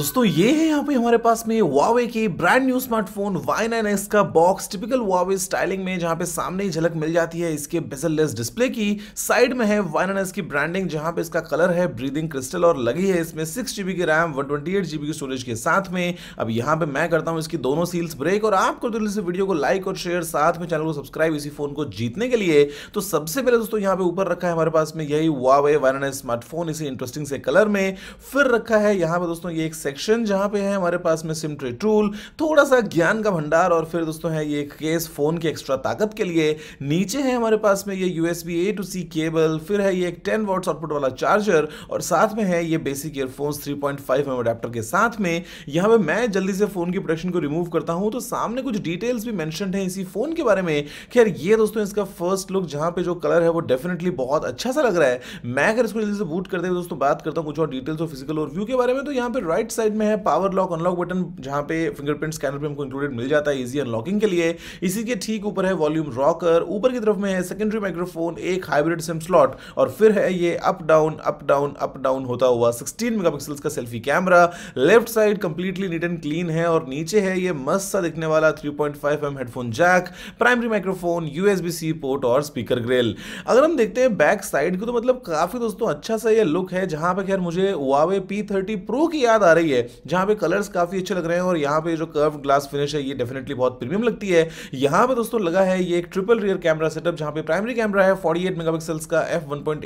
दोस्तों ये है यहाँ पे हमारे पास में वावे के ब्रांड न्यू स्मार्टफोन Y9s का बॉक्स टिपिकल वावे स्टाइलिंग में जहाँ पे सामने ही झलक मिल जाती है इसके बेजललेस डिस्प्ले की साइड में है Y9s की ब्रांडिंग जहाँ पे इसका कलर है ब्रीदिंग क्रिस्टल और लगी है इसमें सिक्स जीबी की रैम वन ट्वेंटी की स्टोरेज के साथ में अब यहाँ पे मैं करता हूँ इसकी दोनों सील्स ब्रेक और आपको दिल से वीडियो को लाइक और शेयर साथ में चैनल को सब्सक्राइब इसी फोन को जीतने के लिए तो सबसे पहले दोस्तों यहाँ पे ऊपर रखा है हमारे पास में यही वावे वायरन स्मार्टफोन इसी इंटरेस्टिंग से कलर में फिर रखा है यहाँ पे दोस्तों ये एक सेक्शन जहाँ पे है हमारे पास में सिम ट्रे टूल थोड़ा सा ज्ञान का भंडार और फिर दोस्तों है ये केस फ़ोन की एक्स्ट्रा ताकत के लिए नीचे है हमारे पास में ये U A to C cable फिर है ये एक टेन वॉट्स आउटपुट वाला चार्जर और साथ में है ये basic earphones three point five M adapter के साथ में यहाँ पे मैं जल्दी से फ़ोन की प्रोडक्शन को रिमूव करता हूँ तो सामने कुछ डिटेल्स भी मैंशन है इसी फ़ोन के बारे में खैर ये दोस्तों इसका फर्स्ट लुक जहाँ पे जो कलर है वो डेफिनेटली बहुत अच्छा सा लग रहा है मैं अगर इसको जल्दी से बूट करते हुए दोस्तों बात करता हूँ कुछ और डिटेल्स और फिजिकल और व्यू के बारे में तो यहाँ पे राइट राइट साइड में है पावर लॉक अनलॉक बटन जहां पे फिंगरप्रिंट स्कैनर पे हमको इंक्लूडेड मिल जाता है इजी अनलॉकिंग के लिए इसी के ठीक ऊपर है वॉल्यूम रॉकर ऊपर की तरफ में है सेकेंडरी माइक्रोफोन एक हाइब्रिड सिम स्लॉट और फिर है ये up down up down up down होता हुआ सिक्सटीन मेगा का selfie camera left side completely neat and clean है और नीचे है ये मस्त सा दिखने वाला three point headphone jack primary microphone USB C port और स्पीकर ग्रिल अगर हम देखते हैं बैक साइड को तो मतलब काफी दोस्तों अच्छा सा ये लुक है जहां पर खैर मुझे वावे पी थर्टी प्रो की याद आ रही रही है जहां पे कलर्स काफ़ी अच्छे लग रहे हैं और यहाँ पे जो कर्व ग्लास फिनिश है ये डेफिनेटली बहुत प्रीमियम लगती है यहाँ पे दोस्तों लगा है ये एक ट्रिपल रियर कैमरा सेटअप जहां पे प्राइमरी कैमरा है 48 एट का एफ वन पॉइंट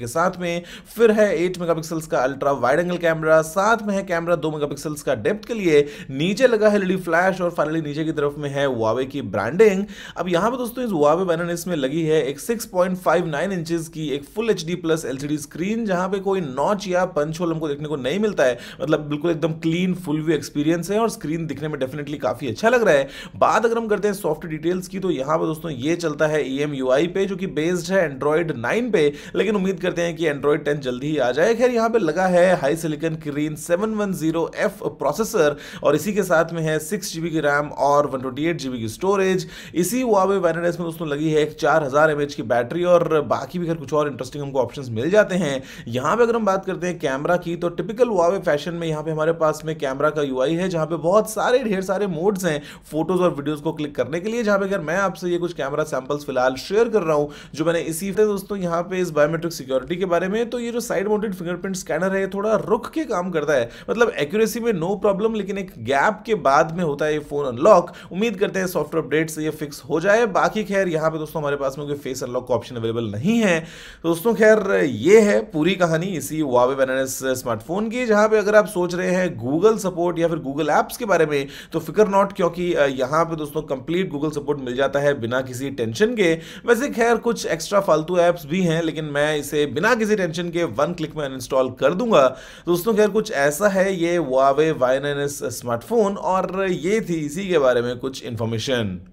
के साथ में फिर है 8 मेगा का अल्ट्रा वाइड एंगल कैमरा साथ में है कैमरा दो मेगा का डेप्थ के लिए नीचे लगा है एलईडी फ्लैश और फाइनली नीचे की तरफ में है वावे की ब्रांडिंग अब यहाँ पर दोस्तों इस वावे बैनर इसमें लगी है एक सिक्स पॉइंट की एक full H plus LCD screen जहां पे कोई नॉच या पंचोल हमको देखने को नहीं मिलता है मतलब बिल्कुल एकदम क्लीन फुल व्यू एक्सपीरियंस है और स्क्रीन दिखने में डेफिनेटली काफ़ी अच्छा लग रहा है बात अगर हम करते हैं सॉफ्ट डिटेल्स की तो यहाँ पर दोस्तों ये चलता है ई एम पे जो कि बेस्ड है एंड्रॉयड नाइन पे लेकिन उम्मीद करते हैं कि एंड्रॉयड टेन जल्दी ही आ जाए खैर यहाँ पे लगा है HiSilicon Kirin seven one zero processor और इसी के साथ में है सिक्स जीबी की रैम और वन ट्वेंटी एट जीबी की स्टोरेज इसी वावे वायरड में दोस्तों लगी है एक चार हज़ार एम की बैटरी और बाकी भी अगर कुछ और इंटरेस्टिंग हमको ऑप्शन मिल जाते हैं यहाँ पर अगर हम बात करते हैं कैमरा की तो टिपिकल वावे फैशन में यहाँ यहाँ पे हमारे पास में कैमरा का यूआई है जहाँ पे बहुत सारे ढेर सारे मोड्स हैं फोटोज और वीडियोस को क्लिक करने के लिए जहाँ पे अगर मैं आपसे ये कुछ कैमरा सैंपल्स फिलहाल शेयर कर रहा हूँ जो मैंने इसी दोस्तों यहाँ पे इस बायोमेट्रिक सिक्योरिटी के बारे में तो ये जो साइड माउंटेड फिंगरप्रिंट स्कैनर है थोड़ा रुक के काम करता है मतलब एक्यूरेसी में नो प्रॉब्लम लेकिन एक गैप के बाद में होता है ये फोन अनलॉक उम्मीद करते हैं सॉफ्टवेयर अपडेट से ये फिक्स हो जाए बाकी खैर यहाँ पे दोस्तों हमारे पास में कोई फेस अनलॉक का ऑप्शन अवेलेबल नहीं है दोस्तों खैर ये है पूरी कहानी इसी वावे स्मार्टफोन की जहां पे अगर आप सोच सोच रहे हैं गूगल सपोर्ट या फिर गूगल ऐप्स के बारे में तो फिकर नॉट क्योंकि यहाँ पे दोस्तों कंप्लीट गूगल सपोर्ट मिल जाता है बिना किसी टेंशन के वैसे खैर कुछ एक्स्ट्रा फालतू ऐप्स भी हैं लेकिन मैं इसे बिना किसी टेंशन के वन क्लिक में अनइंस्टॉल कर दूंगा दोस्तों खैर कुछ ऐसा है ये वावे वाइन स्मार्टफोन और ये थी इसी के बारे में कुछ इन्फॉर्मेशन